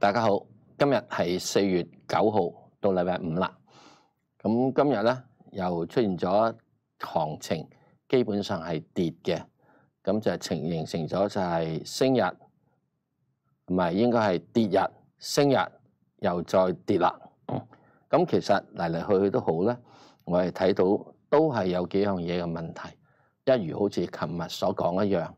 大家好，今日系四月九号到礼拜五啦。咁今日咧又出现咗行情，基本上系跌嘅。咁就呈形成咗就系升日，唔系应该系跌日，升日又再跌啦。咁其实嚟嚟去去都好咧，我哋睇到都系有几样嘢嘅问题，一如好似琴日所讲一样。